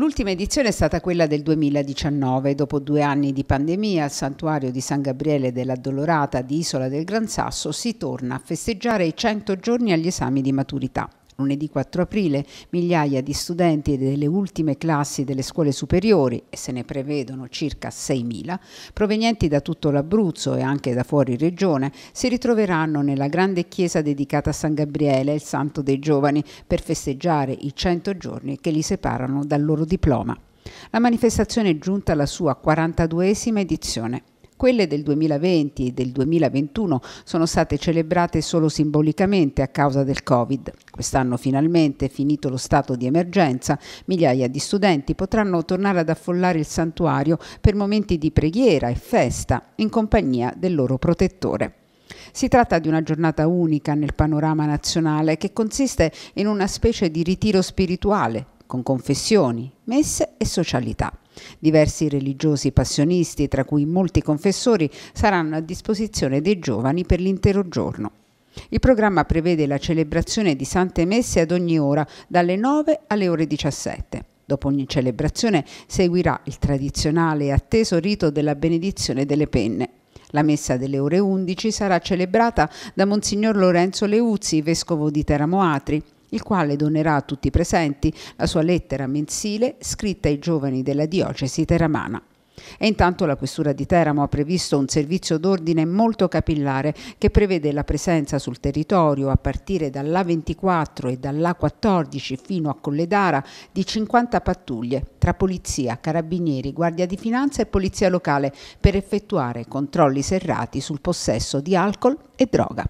L'ultima edizione è stata quella del 2019. Dopo due anni di pandemia, al santuario di San Gabriele dell'Addolorata di Isola del Gran Sasso si torna a festeggiare i 100 giorni agli esami di maturità lunedì 4 aprile migliaia di studenti delle ultime classi delle scuole superiori, e se ne prevedono circa 6.000, provenienti da tutto l'Abruzzo e anche da fuori regione, si ritroveranno nella grande chiesa dedicata a San Gabriele, il santo dei giovani, per festeggiare i 100 giorni che li separano dal loro diploma. La manifestazione è giunta alla sua 42esima edizione. Quelle del 2020 e del 2021 sono state celebrate solo simbolicamente a causa del Covid. Quest'anno finalmente, finito lo stato di emergenza, migliaia di studenti potranno tornare ad affollare il santuario per momenti di preghiera e festa in compagnia del loro protettore. Si tratta di una giornata unica nel panorama nazionale che consiste in una specie di ritiro spirituale con confessioni, messe e socialità. Diversi religiosi passionisti, tra cui molti confessori, saranno a disposizione dei giovani per l'intero giorno. Il programma prevede la celebrazione di sante messe ad ogni ora, dalle 9 alle ore 17. Dopo ogni celebrazione seguirà il tradizionale e atteso rito della benedizione delle penne. La messa delle ore 11 sarà celebrata da Monsignor Lorenzo Leuzzi, vescovo di Teramoatri, il quale donerà a tutti i presenti la sua lettera mensile scritta ai giovani della diocesi teramana. E intanto la Questura di Teramo ha previsto un servizio d'ordine molto capillare che prevede la presenza sul territorio a partire dall'A24 e dall'A14 fino a Colledara di 50 pattuglie tra polizia, carabinieri, guardia di finanza e polizia locale per effettuare controlli serrati sul possesso di alcol e droga.